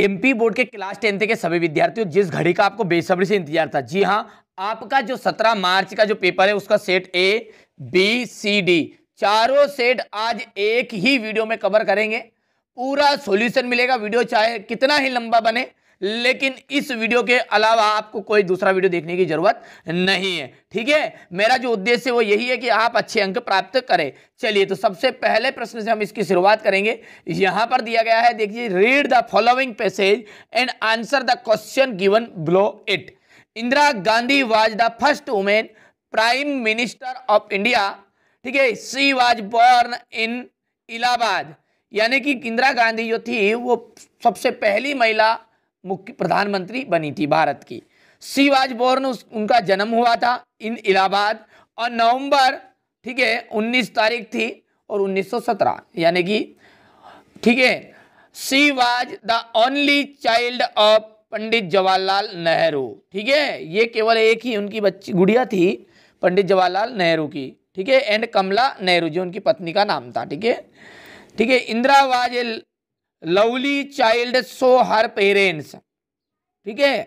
MP board के class tenth के सभी विद्यार्थियों जिस घड़ी का आपको बेसब्री से इंतजार था जी हाँ आपका जो सत्रह मार्च का जो पेपर है उसका set A B C D चारों सेट आज एक ही वीडियो में कवर करेंगे पूरा सॉल्यूशन मिलेगा वीडियो चाहे कितना ही लंबा बने लेकिन इस वीडियो के अलावा आपको कोई दूसरा वीडियो देखने की जरूरत नहीं है ठीक है मेरा जो उद्देश्य वो यही है कि आप अच्छे अंक प्राप्त करें चलिए तो सबसे पहले प्रश्न से हम इसकी शुरुआत करेंगे यहां पर दिया गया है देखिए read the following passage and answer the question given below it Indira Gandhi was the first women prime minister of India ठीक है she was born in Allahabad यानी कि इंदिरा गांधी जो थी वो सबसे पहली महिला मुख्य प्रधानमंत्री बनी थी भारत की शिवाज बोर्न उनका जन्म हुआ था इन इलाहाबाद और नवंबर ठीक है 19 तारीख थी और 1917 यानी कि ठीक है she was the only child of Pandit Jawaharlal Nehru ठीक है ये केवल एक ही उनकी बच्ची गुड़िया थी पंडित जवाहरलाल नेहरू की ठीक है एंड कमला नेहरू जी उनकी पत्नी का नाम था ठीक है ठीक है Indira was lovely child so her parents ठीक है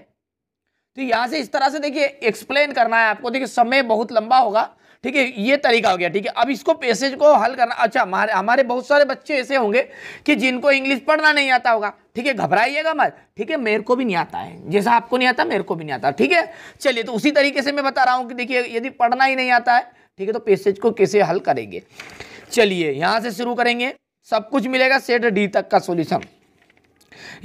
तो यहां से इस तरह से देखिए एक्सप्लेन करना है आपको देखिए समय बहुत लंबा होगा ठीक है ये तरीका हो गया ठीक है अब इसको पैसेज को हल करना अच्छा हमारे हमारे बहुत सारे बच्चे ऐसे होंगे कि जिनको इंग्लिश पढ़ना नहीं आता होगा ठीक है घबराइएगा मत ठीक है मेरे को भी नहीं आता है जैसा आपको नहीं आता मेरे को भी नहीं आता ठीक है चलिए तो उसी तरीके से मैं बता रहा हूँ कि देखिए यदि पढ़ना ही नहीं आता है ठीक है तो पैसेज को कैसे हल करेंगे चलिए यहाँ से शुरू करेंगे सब कुछ मिलेगा सेट डी तक का सोल्यूशन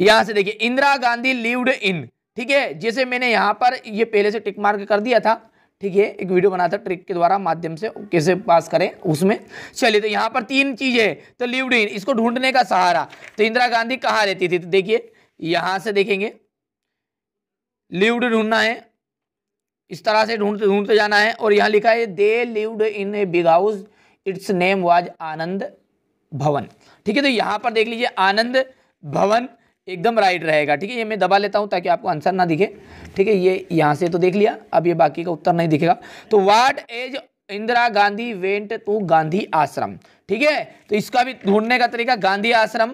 यहां से देखिए इंदिरा गांधी लिव्ड इन ठीक है जैसे मैंने यहां पर ये पहले से टिक मार्क कर दिया था ठीक है एक वीडियो बना था ट्रिक के द्वारा माध्यम से कैसे पास करें उसमें चलिए तो यहाँ पर तीन चीज़ें तो लिव्ड इन इसको ढूंढने का सहारा तो इंदिरा गांधी कहाँ रहती थी तो देखिए यहां से देखेंगे लिव्ड ढूंढना है इस तरह से ढूंढते ढूंढते जाना है और यहाँ लिखा है they lived in a big house its name was Anand Bhavan ठीक है तो यहाँ पर देख लीजिए आनंद भवन एकदम राइट रहेगा ठीक है ये मैं दबा लेता हूँ ताकि आपको आंसर ना दिखे ठीक है ये यहाँ से तो देख लिया अब ये बाकी का उत्तर नहीं दिखेगा तो what age Indira Gandhi went to Gandhi Ashram ठीक है तो इसका भी ढूंढने का तरीका गांधी आश्रम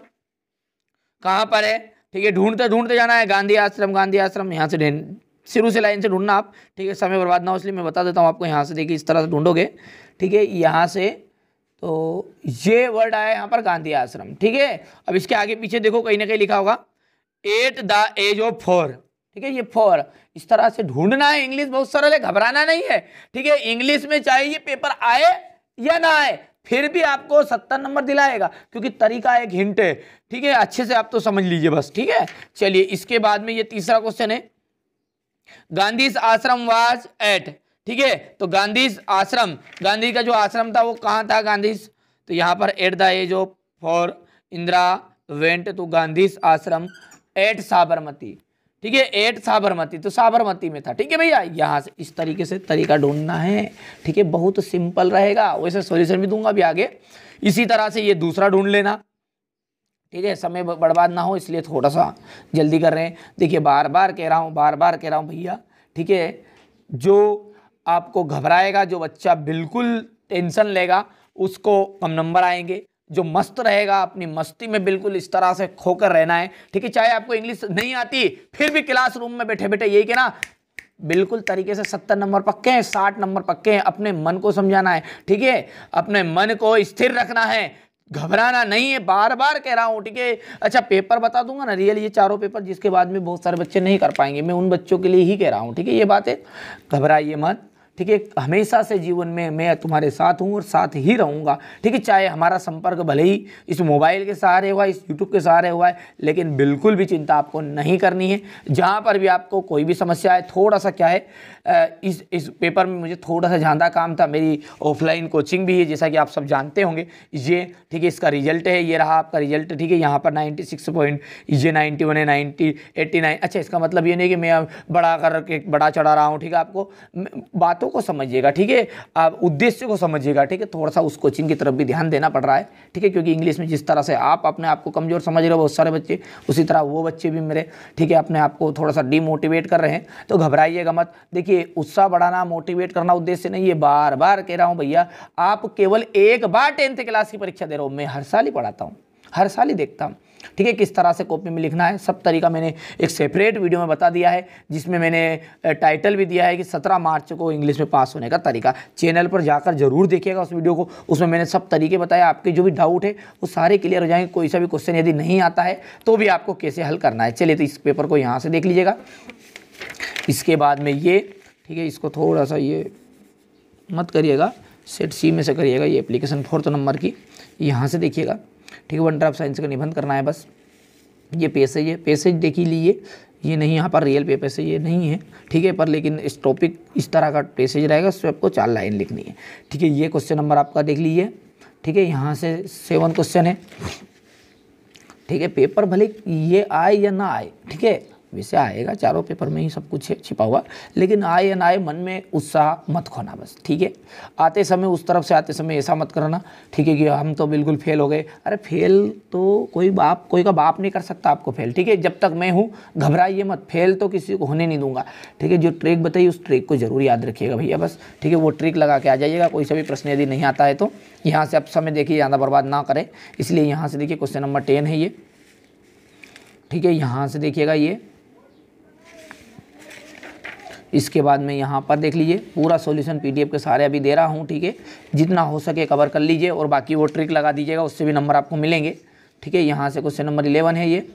कहाँ पर है ठीक है ढूंढते ढूंढते जाना है गांधी आश्रम गांधी आश्रम यहाँ से शुरू से लाइन से ढूंढना आप ठीक है समय बर्बाद ना हो इसलिए मैं बता देता हूँ आपको यहाँ से देखिए इस तरह से ढूंढोगे ठीक है यहाँ से तो ये वर्ड आया यहाँ पर गांधी आश्रम ठीक है अब इसके आगे पीछे देखो कहीं ना कहीं लिखा होगा at the age of four ठीक है ये फोर इस तरह से ढूंढना है इंग्लिश बहुत सरल है घबराना नहीं है ठीक है इंग्लिश में चाहे ये पेपर आए या ना आए फिर भी आपको सत्तर नंबर दिलाएगा क्योंकि तरीका एक हिंट है ठीक है अच्छे से आप तो समझ लीजिए बस ठीक है चलिए इसके बाद में ये तीसरा क्वेश्चन है गांधी आश्रम वाज एट ठीक है तो गांधी आश्रम गांधी का जो आश्रम था वो कहाँ था गांधी तो यहाँ पर at the age of four Indira went to तो गांधी आश्रम एट साबरमती ठीक है एट साबरमती तो साबरमती में था ठीक है भैया यहाँ से इस तरीके से तरीका ढूंढना है ठीक है बहुत सिंपल रहेगा वैसे सॉल्यूशन भी दूंगा अभी आगे इसी तरह से ये दूसरा ढूंढ लेना ठीक है समय बर्बाद ना हो इसलिए थोड़ा सा जल्दी कर रहे हैं देखिए बार बार कह रहा हूँ बार बार कह रहा हूँ भैया ठीक है जो आपको घबराएगा जो बच्चा बिल्कुल टेंशन लेगा उसको कम नंबर आएंगे जो मस्त रहेगा अपनी मस्ती में बिल्कुल इस तरह से खोकर रहना है ठीक है चाहे आपको इंग्लिश नहीं आती फिर भी क्लास रूम में बैठे बैठे यही कहना बिल्कुल तरीके से सत्तर नंबर पक्के हैं साठ नंबर पक्के हैं अपने मन को समझाना है ठीक है अपने मन को स्थिर रखना है घबराना नहीं है बार बार कह रहा हूँ ठीक है अच्छा पेपर बता दूंगा ना रियल ये चारों पेपर जिसके बाद में बहुत सारे बच्चे नहीं कर पाएंगे मैं उन बच्चों के लिए ही कह रहा हूँ ठीक है ये बात है घबराइए मत ठीक है हमेशा से जीवन में मैं तुम्हारे साथ हूँ और साथ ही रहूँगा ठीक है चाहे हमारा संपर्क भले ही इस मोबाइल के सहारे हुआ इस यूट्यूब के सहारे हुआ है लेकिन बिल्कुल भी चिंता आपको नहीं करनी है जहाँ पर भी आपको कोई भी समस्या है थोड़ा सा क्या है इस इस पेपर में मुझे थोड़ा सा ज़्यादा काम था मेरी ऑफलाइन कोचिंग भी है जैसा कि आप सब जानते होंगे ये ठीक है इसका रिजल्ट है ये रहा आपका रिजल्ट ठीक है यहाँ पर नाइन्टी सिक्स पॉइंट ये नाइन्टी वन है नाइन्टी एट्टी नाइन अच्छा इसका मतलब ये नहीं कि मैं बड़ा करके बड़ा चढ़ा रहा हूँ ठीक है आपको बातों बातों को समझिएगा ठीक है आप उद्देश्य को समझिएगा ठीक है थोड़ा सा उस कोचिंग की तरफ भी ध्यान देना पड़ रहा है ठीक है क्योंकि इंग्लिश में जिस तरह से आप अपने आप को कमज़ोर समझ रहे हो बहुत सारे बच्चे उसी तरह वो बच्चे भी मेरे ठीक है अपने आप को थोड़ा सा डीमोटिवेट कर रहे हैं तो घबराइएगा मत देखिए उत्साह बढ़ाना मोटिवेट करना उद्देश्य नहीं है बार बार कह रहा हूँ भैया आप केवल एक बार टेंथ क्लास की परीक्षा दे रहे हो मैं हर साल ही पढ़ाता हूँ हर साल ही देखता हूँ ठीक है किस तरह से कॉपी में लिखना है सब तरीका मैंने एक सेपरेट वीडियो में बता दिया है जिसमें मैंने टाइटल भी दिया है कि सत्रह मार्च को इंग्लिश में पास होने का तरीका चैनल पर जाकर जरूर देखिएगा उस वीडियो को उसमें मैंने सब तरीके बताए आपके जो भी डाउट है वो सारे क्लियर हो जाएंगे कोई सा भी क्वेश्चन यदि नहीं आता है तो भी आपको कैसे हल करना है चलिए तो इस पेपर को यहाँ से देख लीजिएगा इसके बाद में ये ठीक है इसको थोड़ा सा ये मत करिएगा सेट सी में से करिएगा ये एप्लीकेशन फोर्थ नंबर की यहाँ से देखिएगा ठीक है वन ड्राफ्ट साइंस का निबंध करना है बस ये पैसेज है पैसेज देख ही लीजिए ये नहीं यहाँ पर रियल पेपर से ये नहीं है ठीक है पर लेकिन इस टॉपिक इस तरह का पैसेज रहेगा उसमें आपको चार लाइन लिखनी है ठीक है ये क्वेश्चन नंबर आपका देख लीजिए ठीक है यहाँ से सेवन क्वेश्चन है ठीक है पेपर भले ये आए या ना आए ठीक है विषय आएगा चारों पेपर में ही सब कुछ छिपा हुआ लेकिन आए ना आए मन में उत्साह मत खोना बस ठीक है आते समय उस तरफ से आते समय ऐसा मत करना ठीक है कि हम तो बिल्कुल फेल हो गए अरे फेल तो कोई बाप कोई का बाप नहीं कर सकता आपको फेल ठीक है जब तक मैं हूँ घबराइए मत फेल तो किसी को होने नहीं दूंगा ठीक है जो ट्रिक बताइए उस ट्रिक को ज़रूर याद रखिएगा भैया बस ठीक है वो ट्रिक लगा के आ जाइएगा कोई सा भी प्रश्न यदि नहीं आता है तो यहाँ से आप समय देखिए ज़्यादा बर्बाद ना करें इसलिए यहाँ से देखिए क्वेश्चन नंबर टेन है ये ठीक है यहाँ से देखिएगा ये इसके बाद में यहाँ पर देख लीजिए पूरा सॉल्यूशन पीडीएफ के सारे अभी दे रहा हूँ ठीक है जितना हो सके कवर कर लीजिए और बाकी वो ट्रिक लगा दीजिएगा उससे भी नंबर आपको मिलेंगे ठीक है यहाँ से क्वेश्चन नंबर इलेवन है ये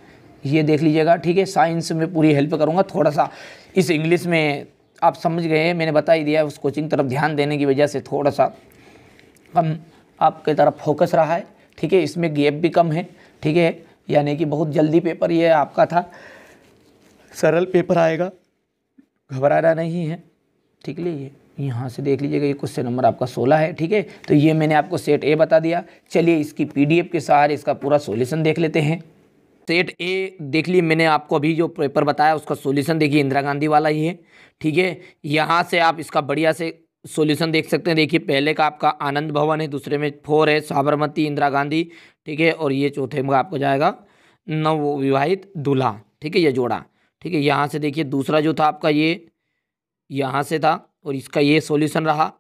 ये देख लीजिएगा ठीक है साइंस में पूरी हेल्प करूँगा थोड़ा सा इस इंग्लिश में आप समझ गए मैंने बता ही दिया उस कोचिंग तरफ ध्यान देने की वजह से थोड़ा सा कम आपके तरफ फोकस रहा है ठीक है इसमें गैप भी कम है ठीक है यानी कि बहुत जल्दी पेपर ये आपका था सरल पेपर आएगा घबराना नहीं है ठीक है ये यहाँ से देख लीजिएगा ये क्वेश्चन नंबर आपका सोलह है ठीक है तो ये मैंने आपको सेट ए बता दिया चलिए इसकी पीडीएफ के सहारे इसका पूरा सोल्यूशन देख लेते हैं सेट ए देख लिए मैंने आपको अभी जो पेपर बताया उसका सोल्यूशन देखिए इंदिरा गांधी वाला ही है ठीक है यहाँ से आप इसका बढ़िया से सॉल्यूशन देख सकते हैं देखिए पहले का आपका आनंद भवन है दूसरे में फोर है साबरमती इंदिरा गांधी ठीक है और ये चौथे में आपको जाएगा नव विवाहित दूल्हा ठीक है ये जोड़ा ठीक है यहाँ से देखिए दूसरा जो था आपका ये यहाँ से था और इसका ये सॉल्यूशन रहा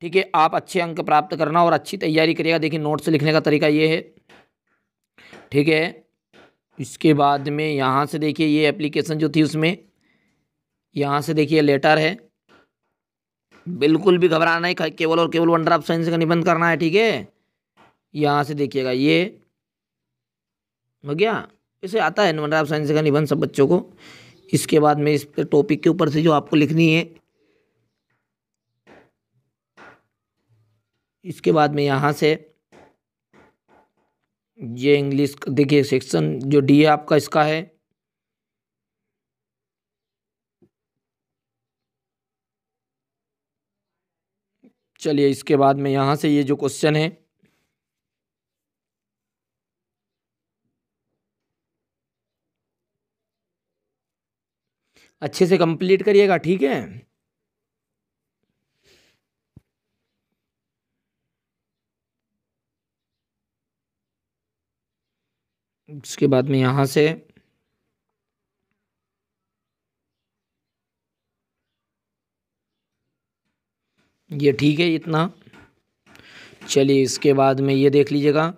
ठीक है आप अच्छे अंक प्राप्त करना और अच्छी तैयारी करिएगा देखिए नोट्स लिखने का तरीका ये है ठीक है इसके बाद में यहाँ से देखिए ये एप्लीकेशन जो थी उसमें यहाँ से देखिए लेटर है बिल्कुल भी घबराना है केवल और केवल वंडर ऑफ साइंस का निबंध करना है ठीक है यहाँ से देखिएगा ये हो गया इसे आता है वंडर ऑफ साइंस का निबंध सब बच्चों को इसके बाद में इस टॉपिक के ऊपर से जो आपको लिखनी है इसके बाद में यहाँ से ये इंग्लिश देखिए सेक्शन जो डी है आपका इसका है चलिए इसके बाद में यहाँ से ये जो क्वेश्चन है अच्छे से कंप्लीट करिएगा ठीक है उसके बाद में यहाँ से ये ठीक है इतना चलिए इसके बाद में ये देख लीजिएगा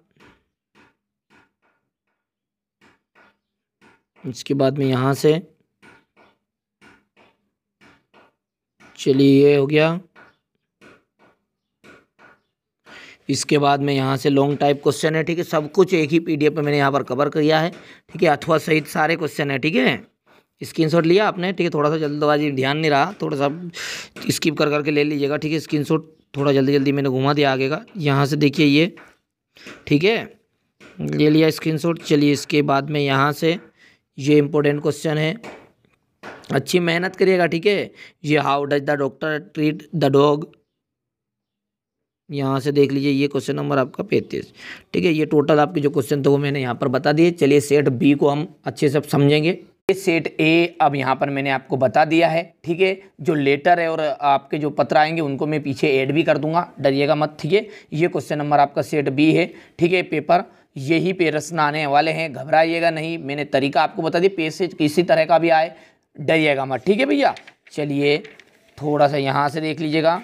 इसके बाद में यहाँ से चलिए ये हो गया इसके बाद में यहाँ से लॉन्ग टाइप क्वेश्चन है ठीक है सब कुछ एक ही पीडीएफ में मैंने यहाँ पर कवर किया है ठीक है अथवा सहित सारे क्वेश्चन है ठीक है स्क्रीनशॉट लिया आपने ठीक है थोड़ा सा जल्दबाजी ध्यान नहीं रहा थोड़ा सा स्किप कर करके ले लीजिएगा ठीक है स्क्रीनशॉट थोड़ा जल्दी जल्दी मैंने घुमा दिया आगे का यहाँ से देखिए ये ठीक है ले लिया शॉट चलिए इसके बाद में यहाँ से ये इम्पोर्टेंट क्वेश्चन है अच्छी मेहनत करिएगा ठीक है ये how does the doctor treat the dog यहाँ से देख लीजिए ये क्वेश्चन नंबर आपका पैंतीस ठीक है ये टोटल आपके जो क्वेश्चन थे वो मैंने यहाँ पर बता दिए चलिए सेट बी को हम अच्छे से समझेंगे सेट ए अब यहाँ पर मैंने आपको बता दिया है ठीक है जो लेटर है और आपके जो पत्र आएंगे उनको मैं पीछे ऐड भी कर दूंगा डरिएगा मत ठीक है ये क्वेश्चन नंबर आपका सेट बी है ठीक है पेपर यही पेरसन आने वाले हैं घबराइएगा नहीं मैंने तरीका आपको बता दिया पेसेज से किसी तरह का भी आए डरिएगा मत ठीक है भैया चलिए थोड़ा सा यहाँ से देख लीजिएगा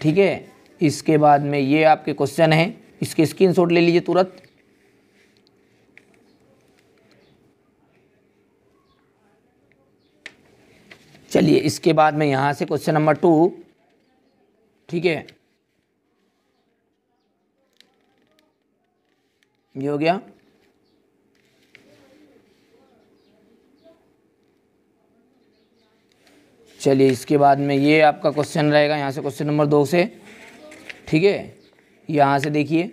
ठीक है इसके बाद में ये आपके क्वेश्चन है इसके स्क्रीनशॉट ले लीजिए तुरंत चलिए इसके बाद में यहाँ से क्वेश्चन नंबर टू ठीक है ये हो गया चलिए इसके बाद में ये आपका क्वेश्चन रहेगा यहाँ से क्वेश्चन नंबर दो से ठीक है यहाँ से देखिए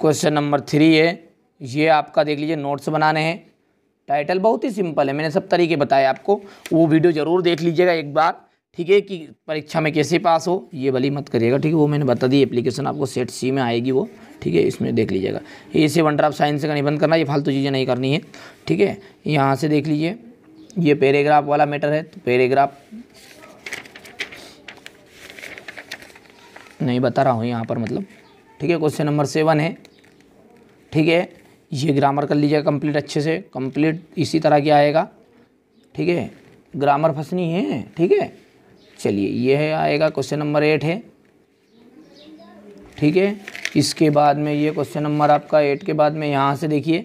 क्वेश्चन नंबर थ्री है ये आपका देख लीजिए नोट्स बनाने हैं टाइटल बहुत ही सिंपल है मैंने सब तरीके बताए आपको वो वीडियो ज़रूर देख लीजिएगा एक बार ठीक है कि परीक्षा में कैसे पास हो ये भली मत करिएगा ठीक है वो मैंने बता दी एप्लीकेशन आपको सेट सी में आएगी वो ठीक है इसमें देख लीजिएगा ये से वन ड्राफ साइंस का निबंध करना ये फालतू चीज़ें नहीं करनी है ठीक है यहाँ से देख लीजिए ये पैराग्राफ वाला मैटर है तो पैराग्राफ नहीं बता रहा हूँ यहाँ पर मतलब ठीक है क्वेश्चन नंबर सेवन है ठीक है ये ग्रामर कर लीजिएगा कंप्लीट अच्छे से कंप्लीट इसी तरह के आएगा ठीक है ग्रामर फंसनी है ठीक है चलिए ये है आएगा क्वेश्चन नंबर एट है ठीक है इसके बाद में ये क्वेश्चन नंबर आपका एट के बाद में यहाँ से देखिए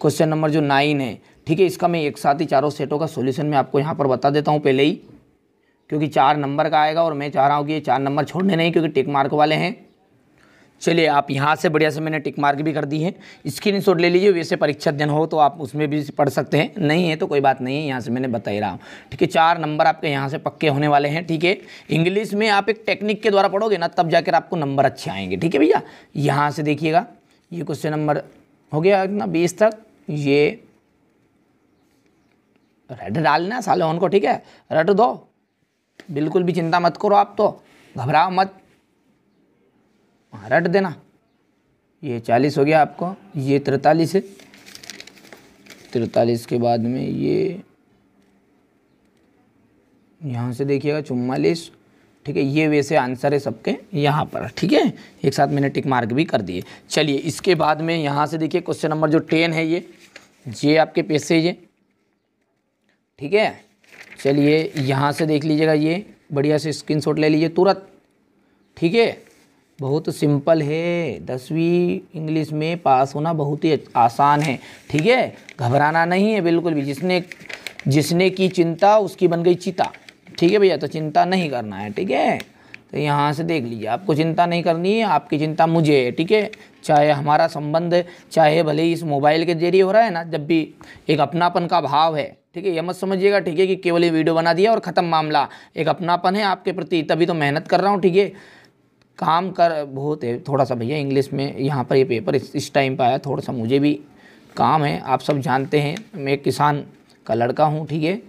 क्वेश्चन नंबर जो नाइन है ठीक है इसका मैं एक साथ ही चारों सेटों का सोल्यूशन मैं आपको यहाँ पर बता देता हूँ पहले ही क्योंकि चार नंबर का आएगा और मैं चाह रहा हूँ कि ये चार नंबर छोड़ने नहीं क्योंकि टिक मार्क वाले हैं चलिए आप यहाँ से बढ़िया से मैंने टिक मार्क भी कर दी है स्क्रीन शॉट ले लीजिए वैसे परीक्षा अध्ययन हो तो आप उसमें भी पढ़ सकते हैं नहीं है तो कोई बात नहीं है यहाँ से मैंने बता ही रहा हूँ ठीक है चार नंबर आपके यहाँ से पक्के होने वाले हैं ठीक है इंग्लिश में आप एक टेक्निक के द्वारा पढ़ोगे ना तब जाकर आपको नंबर अच्छे आएंगे ठीक है भैया यहाँ से देखिएगा ये क्वेश्चन नंबर हो गया ना बीस तक ये रेड डालना सालोन को ठीक है रट दो बिल्कुल भी चिंता मत करो आप तो घबराओ मत वहाँ रट देना ये चालीस हो गया आपको ये तिरतालीस है तिरतालीस के बाद में ये यहाँ से देखिएगा चुम्मालीस ठीक है ये वैसे आंसर है सबके यहाँ पर ठीक है एक साथ मैंने टिक मार्क भी कर दिए चलिए इसके बाद में यहाँ से देखिए क्वेश्चन नंबर जो टेन है ये ये आपके पैसे है ठीक है चलिए यहाँ से देख लीजिएगा ये बढ़िया से स्क्रीनशॉट ले लीजिए तुरंत ठीक है बहुत सिंपल है दसवीं इंग्लिश में पास होना बहुत ही आसान है ठीक है घबराना नहीं है बिल्कुल भी जिसने जिसने की चिंता उसकी बन गई चिता ठीक है भैया तो चिंता नहीं करना है ठीक है तो यहाँ से देख लीजिए आपको चिंता नहीं करनी है आपकी चिंता मुझे है ठीक है चाहे हमारा संबंध चाहे भले ही इस मोबाइल के जरिए हो रहा है ना जब भी एक अपनापन का भाव है ठीक है यह मत समझिएगा ठीक है कि केवल ये वीडियो बना दिया और ख़त्म मामला एक अपनापन है आपके प्रति तभी तो मेहनत कर रहा हूँ ठीक है काम कर बहुत है थोड़ा सा भैया इंग्लिश में यहाँ पर ये पेपर इस, इस टाइम पर आया थोड़ा सा मुझे भी काम है आप सब जानते हैं मैं एक किसान का लड़का हूँ ठीक है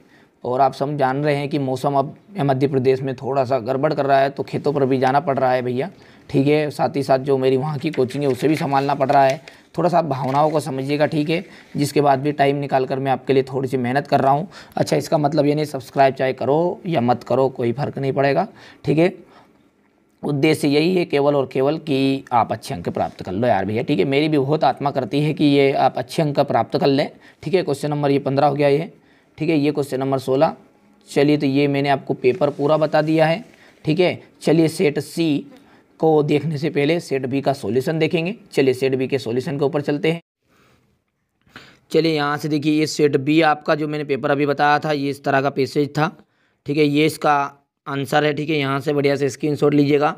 और आप सब जान रहे हैं कि मौसम अब मध्य प्रदेश में थोड़ा सा गड़बड़ कर रहा है तो खेतों पर भी जाना पड़ रहा है भैया ठीक है साथ ही साथ जो मेरी वहाँ की कोचिंग है उसे भी संभालना पड़ रहा है थोड़ा सा आप भावनाओं को समझिएगा ठीक है जिसके बाद भी टाइम निकाल कर मैं आपके लिए थोड़ी सी मेहनत कर रहा हूँ अच्छा इसका मतलब ये नहीं सब्सक्राइब चाहे करो या मत करो कोई फ़र्क नहीं पड़ेगा ठीक है उद्देश्य यही है केवल और केवल कि आप अच्छे अंक प्राप्त कर लो यार भैया ठीक है मेरी भी बहुत आत्मा करती है कि ये आप अच्छे अंक प्राप्त कर लें ठीक है क्वेश्चन नंबर ये पंद्रह हो गया ये ठीक है ये क्वेश्चन नंबर सोलह चलिए तो ये मैंने आपको पेपर पूरा बता दिया है ठीक है चलिए सेट सी को देखने से पहले सेट बी का सोल्यूशन देखेंगे चलिए सेट बी के सोल्यूशन के ऊपर चलते हैं चलिए यहाँ से देखिए ये सेट बी आपका जो मैंने पेपर अभी बताया था ये इस तरह का पेसेज था ठीक है ये इसका आंसर है ठीक है यहाँ से बढ़िया से स्क्रीन शॉट लीजिएगा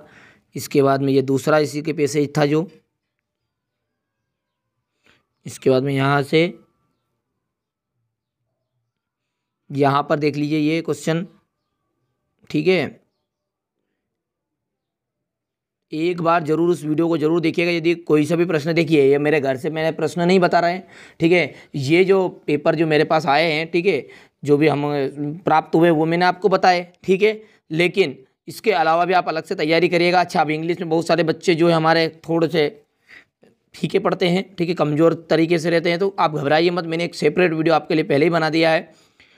इसके बाद में ये दूसरा इसी के पैसेज था जो इसके बाद में यहाँ से यहाँ पर देख लीजिए ये क्वेश्चन ठीक है एक बार जरूर उस वीडियो को जरूर देखिएगा यदि कोई सा भी प्रश्न देखिए ये मेरे घर से मैंने प्रश्न नहीं बता रहे हैं ठीक है ये जो पेपर जो मेरे पास आए हैं ठीक है जो भी हम प्राप्त हुए वो मैंने आपको बताए ठीक है लेकिन इसके अलावा भी आप अलग से तैयारी करिएगा अच्छा अब इंग्लिश में बहुत सारे बच्चे जो है हमारे थोड़े से फीके पढ़ते हैं ठीक है कमज़ोर तरीके से रहते हैं तो आप घबराइए मत मैंने एक सेपरेट वीडियो आपके लिए पहले ही बना दिया है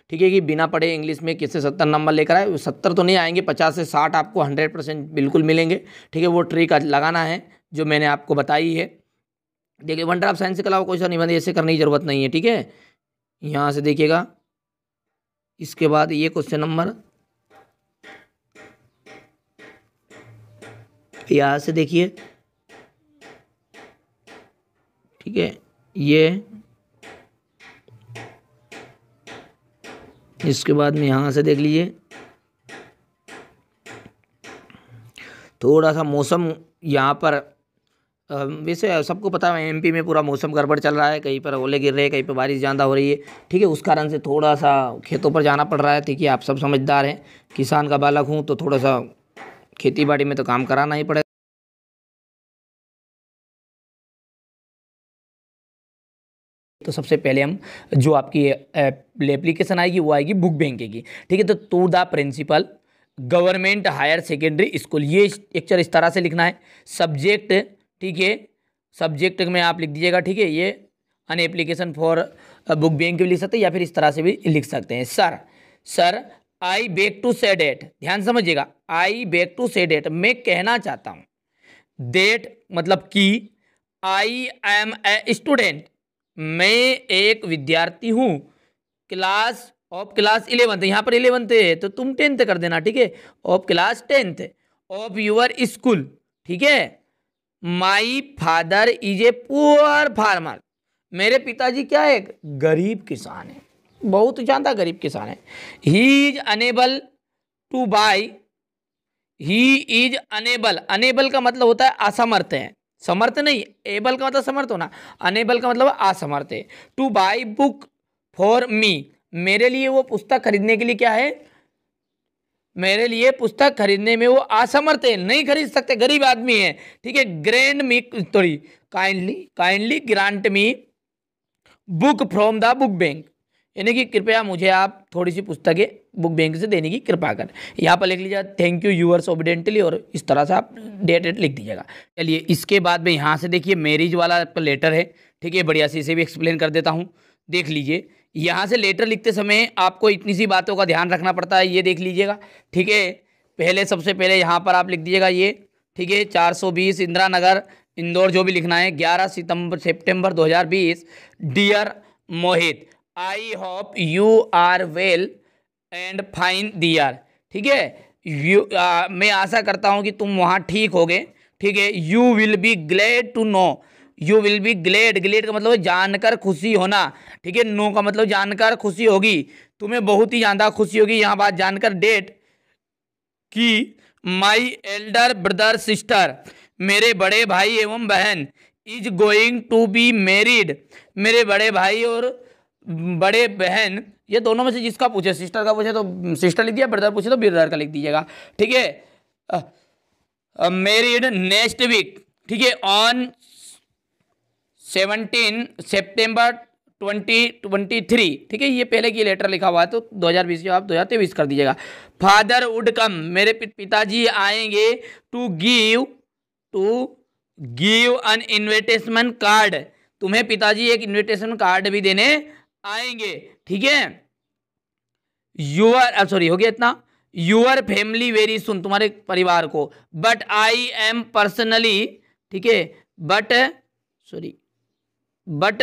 ठीक है कि बिना पढ़े इंग्लिश में किससे सत्तर नंबर लेकर आए सत्तर तो नहीं आएंगे पचास से साठ आपको हंड्रेड परसेंट बिल्कुल मिलेंगे ठीक है वो ट्रिक लगाना है जो मैंने आपको बताई है देखिए वंडर ऑफ साइंस के अलावा कोई सा निबंध ऐसे करने की ज़रूरत नहीं है ठीक है यहाँ से देखिएगा इसके बाद ये क्वेश्चन नंबर यहाँ से देखिए ठीक है ये इसके बाद में यहाँ से देख लीजिए थोड़ा सा मौसम यहाँ पर वैसे सबको पता है एमपी में पूरा मौसम गड़बड़ चल रहा है कहीं पर ओले गिर रहे हैं कहीं पर बारिश ज़्यादा हो रही है ठीक है उस कारण से थोड़ा सा खेतों पर जाना पड़ रहा है ठीक है आप सब समझदार हैं किसान का बालक हूँ तो थोड़ा सा खेती बाड़ी में तो काम कराना ही पड़ेगा तो सबसे पहले हम जो आपकी एप्लीकेशन आएगी वो आएगी बुक बैंक की ठीक है तो to the principal government higher secondary school ये एक्चर इस तरह से लिखना है सब्जेक्ट ठीक है सब्जेक्ट में आप लिख दीजिएगा ठीक है ये an application for book bank भी लिख सकते हैं या फिर इस तरह से भी लिख सकते हैं sir sir I beg to say that ध्यान समझिएगा I beg to say that मैं कहना चाहता हूँ डेट मतलब कि आई एम ए स्टूडेंट मैं एक विद्यार्थी हूँ क्लास ऑफ क्लास इलेवंथ यहाँ पर इलेवंथ है तो तुम टेंथ कर देना ठीक है of class tenth of your school ठीक है my father is a poor farmer मेरे पिताजी क्या है गरीब किसान है बहुत ज़्यादा गरीब किसान है he is unable to buy he is unable unable का मतलब होता है असमर्थ है समर्थ नहीं एबल का मतलब समर्थ होना अनेबल का मतलब असमर्थ है to buy book for me मेरे लिए वो पुस्तक खरीदने के लिए क्या है मेरे लिए पुस्तक खरीदने में वो असमर्थ है नहीं खरीद सकते गरीब आदमी है ठीक है ग्रैंड मी थोड़ी kindly kindly grant me book from the book bank यानी कि कृपया मुझे आप थोड़ी सी पुस्तकें बुक बैंक से देने की कृपा करें यहाँ पर लिख लीजिएगा थैंक यू यूअर्स ओबिडेंटली और इस तरह से आप डेट एट लिख दीजिएगा चलिए इसके बाद में यहाँ से देखिए मैरिज वाला आपका लेटर है ठीक है बढ़िया से इसे भी एक्सप्लेन कर देता हूँ देख लीजिए यहाँ से लेटर लिखते समय आपको इतनी सी बातों का ध्यान रखना पड़ता है ये देख लीजिएगा ठीक है पहले सबसे पहले यहाँ पर आप लिख दीजिएगा ये ठीक है चार सौ बीस इंदिरा नगर इंदौर जो भी लिखना है ग्यारह सितंबर सितंबर बीस dear Mohit I hope you are well and fine दी आर ठीक है यू uh, मैं आशा करता हूँ कि तुम वहाँ ठीक हो गए ठीक है you will be glad to know you will be glad glad का मतलब जानकर खुशी होना ठीक है नो का मतलब जानकर खुशी होगी तुम्हें बहुत ही ज़्यादा खुशी होगी यहाँ बात जानकर डेट कि माई एल्डर ब्रदर सिस्टर मेरे बड़े भाई एवं बहन is going to be married मेरे बड़े भाई और बड़े बहन ये दोनों में से जिसका पूछे सिस्टर का पूछे तो सिस्टर लिख दिया ब्रदर पूछे तो ब्रदर का लिख दीजिएगा ठीक है मेरिड नेक्स्ट वीक ठीक है on seventeen September twenty twenty three ठीक है ये पहले की लेटर लिखा हुआ है तो दो हज़ार बीस आप दो हज़ार तेईस कर दीजिएगा फादर वुड कम मेरे पिताजी आएंगे to give to give an invitation card तुम्हें पिताजी एक इन्विटेशन कार्ड भी देने आएंगे ठीक है यूअर सॉरी हो गया इतना यूअर फैमिली वेरी सुन तुम्हारे परिवार को बट आई एम पर्सनली ठीक है but sorry but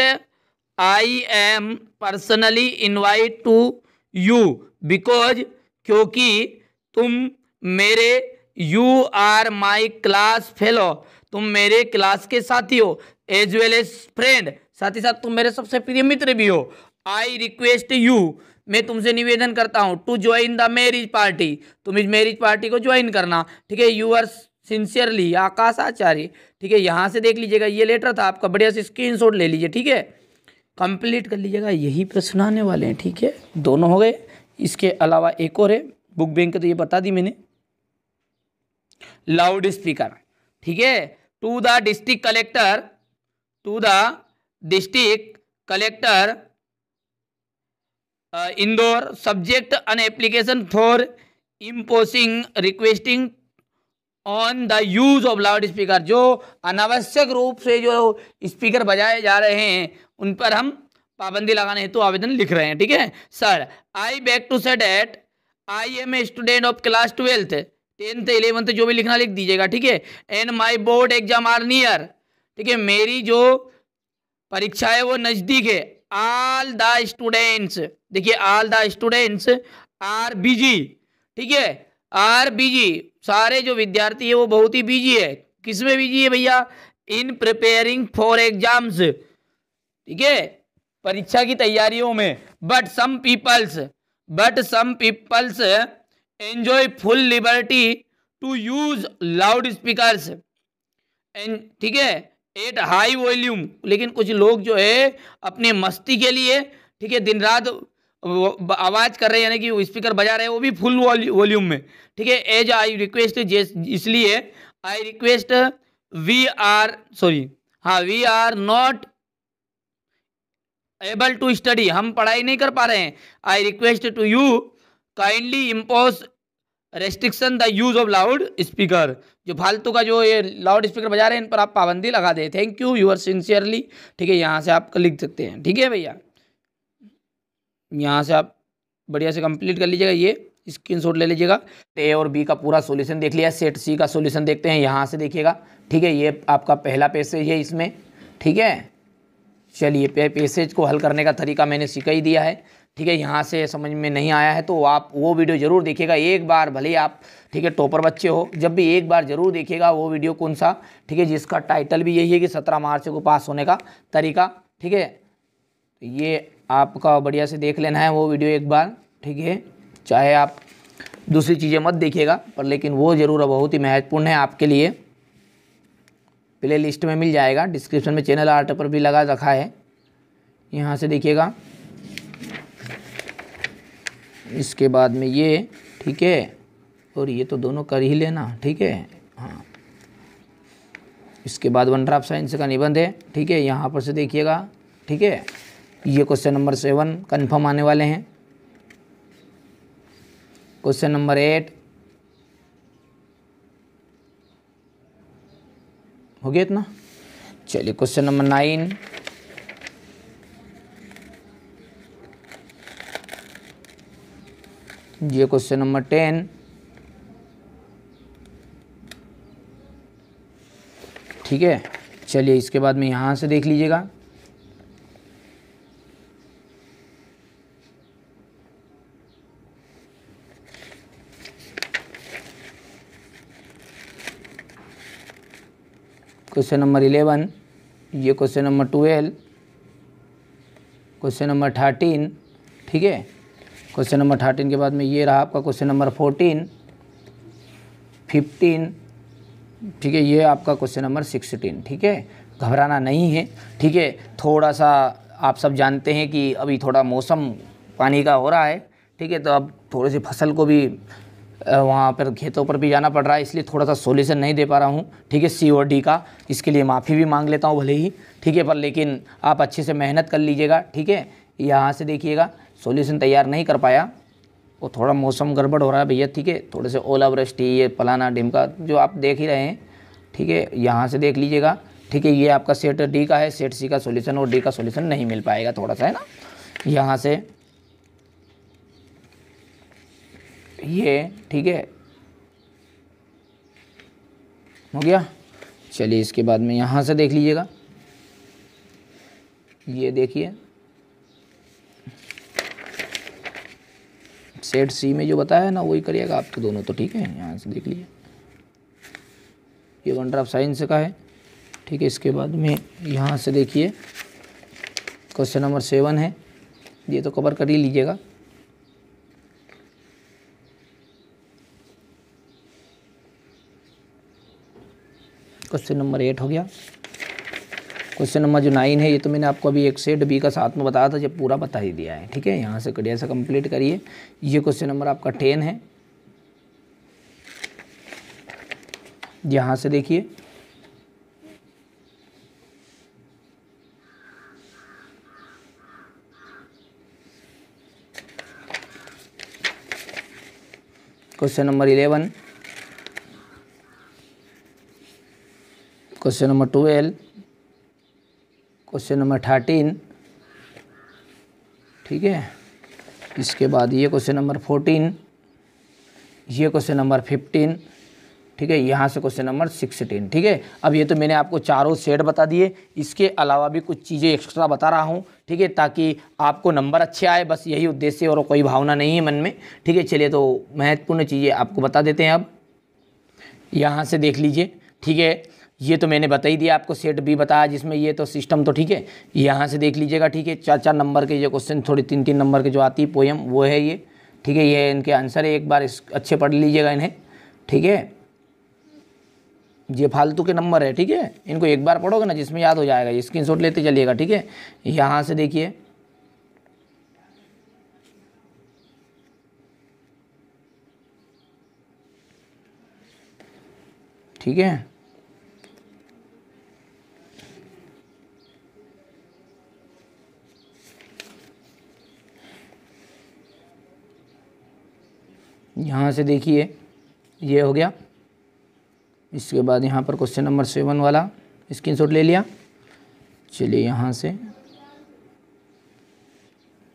I am personally invite to you because क्योंकि तुम मेरे you are my class fellow तुम मेरे क्लास के साथी हो एज वेल एज फ्रेंड साथ ही साथ तुम मेरे सबसे प्रिय मित्र भी हो आई रिक्वेस्ट यू मैं तुमसे निवेदन करता हूँ to join the marriage party तुम इस मैरिज पार्टी को ज्वाइन करना ठीक है you are sincerely Akash Acharya ठीक है यहाँ से देख लीजिएगा ये लेटर था आपका बढ़िया से स्क्रीन ले लीजिए ठीक है कंप्लीट कर लीजिएगा यही प्रश्न आने वाले हैं ठीक है दोनों हो गए इसके अलावा एक और है बुक बैंक तो ये बता दी मैंने लाउड स्पीकर ठीक है to the district collector to the district collector Indore subject અને application for imposing requesting on the use of loud speaker जो अनावश्यक रूप से जो स्पीकर बजाए जा रहे हैं उन पर हम पाबंदी लगाने हेतु तो आवेदन लिख रहे हैं ठीक है sir I beg to state that I am a student of class twelfth tenth eleventh जो भी लिखना लिख दीजिएगा ठीक है and my board exam are near ठीक है मेरी जो परीक्षा है वो नज़दीक है ऑल द स्टूडेंट्स देखिए all the students are busy ठीक है आर बिजी सारे जो विद्यार्थी है वो बहुत ही बिजी है किसमें बिजी है भैया इन प्रिपेयरिंग फॉर एग्जाम्स ठीक है परीक्षा की तैयारियों में but some peoples but some peoples enjoy full liberty to use loud speaker ठीक है एट हाई वॉल्यूम लेकिन कुछ लोग जो है अपने मस्ती के लिए ठीक है दिन रात आवाज़ कर रहे हैं यानी कि स्पीकर बजा रहे हैं वो भी फुल वॉल्यूम में ठीक है एज आई रिक्वेस्ट इसलिए I request we are sorry हाँ we are not able to study हम पढ़ाई नहीं कर पा रहे हैं I request to you kindly impose restriction the use of loud speaker जो फालतू का जो ये लाउड स्पीकर बजा रहे हैं इन पर आप पाबंदी लगा दें थैंक यू यूर सिंसियरली ठीक है यहाँ से आप लिख सकते हैं ठीक है भैया यहाँ से आप बढ़िया से कंप्लीट कर लीजिएगा ये स्क्रीन शॉट ले लीजिएगा ए और बी का पूरा सोल्यूशन देख लिया सेट सी का सोल्यूशन देखते हैं यहाँ से देखिएगा ठीक है ये आपका पहला पैसेज है इसमें ठीक है चलिए पैसेज को हल करने का तरीका मैंने सीखा ही दिया है ठीक है यहाँ से समझ में नहीं आया है तो आप वो वीडियो ज़रूर देखिएगा एक बार भले ही आप ठीक है टॉपर बच्चे हो जब भी एक बार ज़रूर देखिएगा वो वीडियो कौन सा ठीक है जिसका टाइटल भी यही है कि सत्रह मार्च को पास होने का तरीका ठीक है तो ये आपका बढ़िया से देख लेना है वो वीडियो एक बार ठीक है चाहे आप दूसरी चीज़ें मत देखिएगा पर लेकिन वो ज़रूर बहुत ही महत्वपूर्ण है आपके लिए प्ले लिस्ट में मिल जाएगा डिस्क्रिप्शन में चैनल आर्ट पर भी लगा रखा है यहाँ से देखिएगा इसके बाद में ये ठीक है और ये तो दोनों कर ही लेना ठीक है हाँ इसके बाद वन ड्राफ साइंस का निबंध है ठीक है यहाँ पर से देखिएगा ठीक है ये क्वेश्चन नंबर सेवन कन्फर्म आने वाले हैं क्वेश्चन नंबर एट हो गया इतना चलिए क्वेश्चन नंबर नाइन ये क्वेश्चन नंबर टेन ठीक है चलिए इसके बाद में यहाँ से देख लीजिएगा क्वेश्चन नंबर इलेवन ये question number twelve question number thirteen ठीक है क्वेश्चन नंबर थर्टीन के बाद में ये रहा आपका क्वेश्चन नंबर फोर्टीन फिफ्टीन ठीक है ये आपका क्वेश्चन नंबर सिक्सटीन ठीक है घबराना नहीं है ठीक है थोड़ा सा आप सब जानते हैं कि अभी थोड़ा मौसम पानी का हो रहा है ठीक है तो अब थोड़ी सी फसल को भी वहाँ पर खेतों पर भी जाना पड़ रहा है इसलिए थोड़ा सा सोल्यूशन नहीं दे पा रहा हूँ ठीक है सी और डी का इसके लिए माफ़ी भी मांग लेता हूँ भले ही ठीक है पर लेकिन आप अच्छे से मेहनत कर लीजिएगा ठीक है यहाँ से देखिएगा सोल्यूशन तैयार नहीं कर पाया वो थोड़ा मौसम गड़बड़ हो रहा है भैया ठीक है थोड़े से ओला वृष्टि ये फलाना डिमका जो आप देख ही रहे हैं ठीक है यहाँ से देख लीजिएगा ठीक है ये आपका सेट डी का है सेट सी का सोल्यूशन और डी का सोल्यूशन नहीं मिल पाएगा थोड़ा सा है ना यहाँ से ये ठीक है हो गया चलिए इसके बाद में यहाँ से देख लीजिएगा ये देखिए सेट सी में जो बताया है ना वही करिएगा आप तो दोनों तो ठीक है यहाँ से देख लीजिए ये वंडर ऑफ साइंस का है ठीक है इसके बाद में यहाँ से देखिए क्वेश्चन नंबर सेवन है ये तो कवर कर ही लीजिएगा क्वेश्चन नंबर एट हो गया क्वेश्चन नंबर जो नाइन है ये तो मैंने आपको अभी एक सेट बी का साथ में बताया था जब पूरा बता ही दिया है ठीक है यहाँ से कटिया से कंप्लीट करिए ये क्वेश्चन नंबर आपका टेन है यहाँ से देखिए question number eleven question number twelve question number thirteen ठीक है इसके बाद ये क्वेश्चन नंबर फोर्टीन ये क्वेश्चन नंबर फिफ्टीन ठीक है यहाँ से क्वेश्चन नंबर सिक्सटीन ठीक है अब ये तो मैंने आपको चारों सेट बता दिए इसके अलावा भी कुछ चीज़ें एक्स्ट्रा बता रहा हूँ ठीक है ताकि आपको नंबर अच्छे आए बस यही उद्देश्य और कोई भावना नहीं है मन में ठीक है चलिए तो महत्वपूर्ण चीज़ें आपको बता देते हैं अब यहाँ से देख लीजिए ठीक है ये तो मैंने बता ही दिया आपको सेट बी बताया जिसमें ये तो सिस्टम तो ठीक है यहाँ से देख लीजिएगा ठीक है चार चार नंबर के ये क्वेश्चन थोड़ी तीन तीन नंबर के जो आती है पोएम वो है ये ठीक है ये इनके आंसर है एक बार इस अच्छे पढ़ लीजिएगा इन्हें ठीक है ये फालतू के नंबर है ठीक है इनको एक बार पढ़ोगे ना जिसमें याद हो जाएगा स्क्रीन शॉट लेते चलिएगा ठीक है यहाँ से देखिए ठीक है यहाँ से देखिए ये हो गया इसके बाद यहाँ पर क्वेश्चन नंबर सेवन वाला शॉट ले लिया चलिए यहाँ से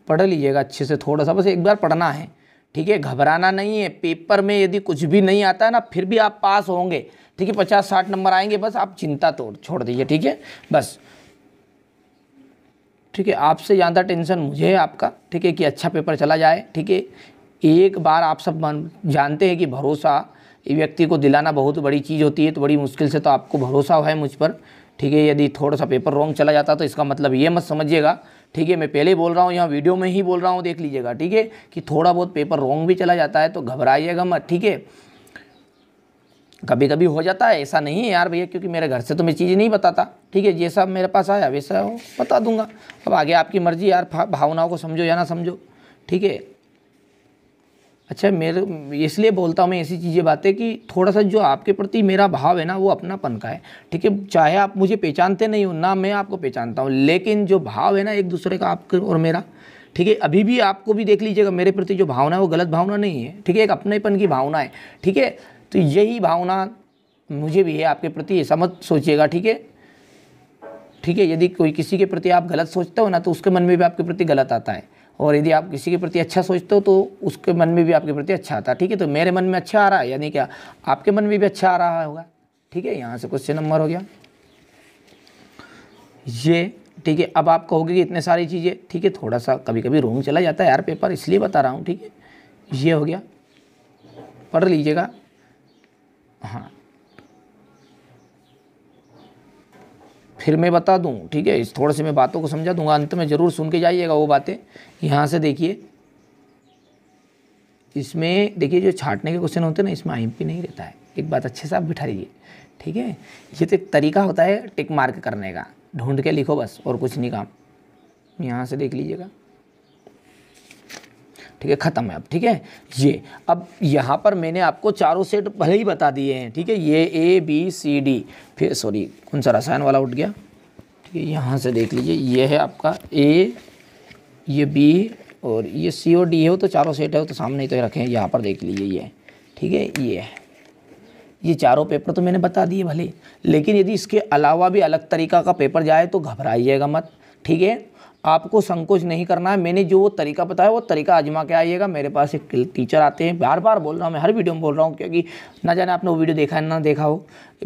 पढ़ लीजिएगा अच्छे से थोड़ा सा बस एक बार पढ़ना है ठीक है घबराना नहीं है पेपर में यदि कुछ भी नहीं आता है ना फिर भी आप पास होंगे ठीक है पचास साठ नंबर आएंगे बस आप चिंता तोड़ छोड़ दीजिए ठीक है बस ठीक है आपसे ज़्यादा टेंशन मुझे है आपका ठीक है कि अच्छा पेपर चला जाए ठीक है एक बार आप सब मन जानते हैं कि भरोसा व्यक्ति को दिलाना बहुत बड़ी चीज़ होती है तो बड़ी मुश्किल से तो आपको भरोसा है मुझ पर ठीक है यदि थोड़ा सा पेपर रॉन्ग चला जाता तो इसका मतलब ये मत समझिएगा ठीक है मैं पहले बोल रहा हूँ यहाँ वीडियो में ही बोल रहा हूँ देख लीजिएगा ठीक है कि थोड़ा बहुत पेपर रॉन्ग भी चला जाता है तो घबराइएगा मत ठीक है कभी कभी हो जाता है ऐसा नहीं है यार भैया क्योंकि मेरे घर से तो मैं चीज़ नहीं बताता ठीक है जैसा मेरे पास आया वैसा बता दूंगा अब आगे आपकी मर्ज़ी यार भावनाओं को समझो या ना समझो ठीक है अच्छा मेरे इसलिए बोलता हूँ मैं ऐसी चीज़ें बातें कि थोड़ा सा जो आपके प्रति मेरा भाव है ना वो अपनापन का है ठीक है चाहे आप मुझे पहचानते नहीं हो ना मैं आपको पहचानता हूँ लेकिन जो भाव है ना एक दूसरे का आपके और मेरा ठीक है अभी भी आपको भी देख लीजिएगा मेरे प्रति जो भावना है वो गलत भावना नहीं है ठीक है एक अपनेपन की भावना है ठीक है तो यही भावना मुझे भी है आपके प्रति ऐसा मत सोचिएगा ठीक है ठीक है यदि कोई किसी के प्रति आप गलत सोचते हो ना तो उसके मन में भी आपके प्रति गलत आता है और यदि आप किसी के प्रति अच्छा सोचते हो तो उसके मन में भी आपके प्रति अच्छा आता है ठीक है तो मेरे मन में अच्छा आ रहा है यानी क्या आपके मन में भी अच्छा आ रहा होगा ठीक है यहाँ से क्वेश्चन नंबर हो गया ये ठीक है अब आप कहोगे कि इतने सारी चीज़ें ठीक है थोड़ा सा कभी कभी रोंग चला जाता है यार पेपर इसलिए बता रहा हूँ ठीक है ये हो गया पढ़ लीजिएगा हाँ फिर मैं बता दूँ ठीक है इस थोड़े से मैं बातों को समझा दूँगा अंत में ज़रूर सुन के जाइएगा वो बातें यहाँ से देखिए इसमें देखिए जो छाटने के क्वेश्चन होते हैं ना इसमें आई नहीं रहता है एक बात अच्छे से आप बिठा लीजिए ठीक है ये तो एक तरीका होता है टिक मार्क करने का ढूंढ के लिखो बस और कुछ नहीं काम यहाँ से देख लीजिएगा ठीक है ख़त्म है अब ठीक है ये अब यहाँ पर मैंने आपको चारों सेट भले ही बता दिए हैं ठीक है ये ए बी सी डी फिर सॉरी कौन सा रसायन वाला उठ गया ठीक है यहाँ से देख लीजिए ये है आपका ए ये बी और ये सी और डी है वो तो चारों सेट है वो तो सामने ही तो रखे हैं यहाँ पर देख लीजिए ये ठीक है ये है ये चारों पेपर तो मैंने बता दिए भले लेकिन यदि इसके अलावा भी अलग तरीका का पेपर जाए तो घबराइएगा मत ठीक है आपको संकोच नहीं करना है मैंने जो वो तरीका बताया वो तरीका आजमा के आइएगा मेरे पास एक टीचर आते हैं बार बार बोल रहा हूँ मैं हर वीडियो में बोल रहा हूँ क्योंकि ना जाने आपने वो वीडियो देखा है ना देखा हो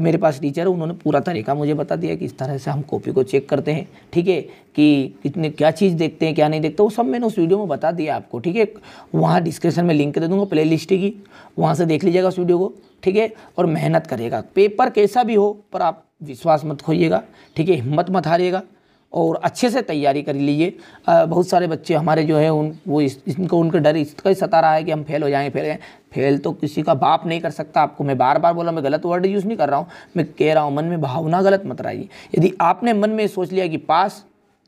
मेरे पास टीचर है उन्होंने पूरा तरीका मुझे बता दिया कि इस तरह से हम कॉपी को चेक करते हैं ठीक है कि कितने क्या चीज़ देखते हैं क्या नहीं देखते वो सब मैंने उस वीडियो में बता दिया आपको ठीक है वहाँ डिस्क्रिप्शन में लिंक दे दूँगा प्ले लिस्ट की वहाँ से देख लीजिएगा उस वीडियो को ठीक है और मेहनत करिएगा पेपर कैसा भी हो पर आप विश्वास मत खोइएगा ठीक है हिम्मत मत हारिएगा और अच्छे से तैयारी कर लीजिए बहुत सारे बच्चे हमारे जो है उन वो इस, इनको उनका डर इसका ही सता रहा है कि हम फेल हो जाएंगे फेल फेल तो किसी का बाप नहीं कर सकता आपको मैं बार बार बोला मैं गलत वर्ड यूज़ नहीं कर रहा हूँ मैं कह रहा हूँ मन में भावना गलत मत रहिए यदि आपने मन में सोच लिया कि पास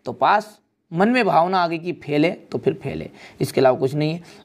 तो पास मन में भावना आ गई कि फेले तो फिर फेले इसके अलावा कुछ नहीं है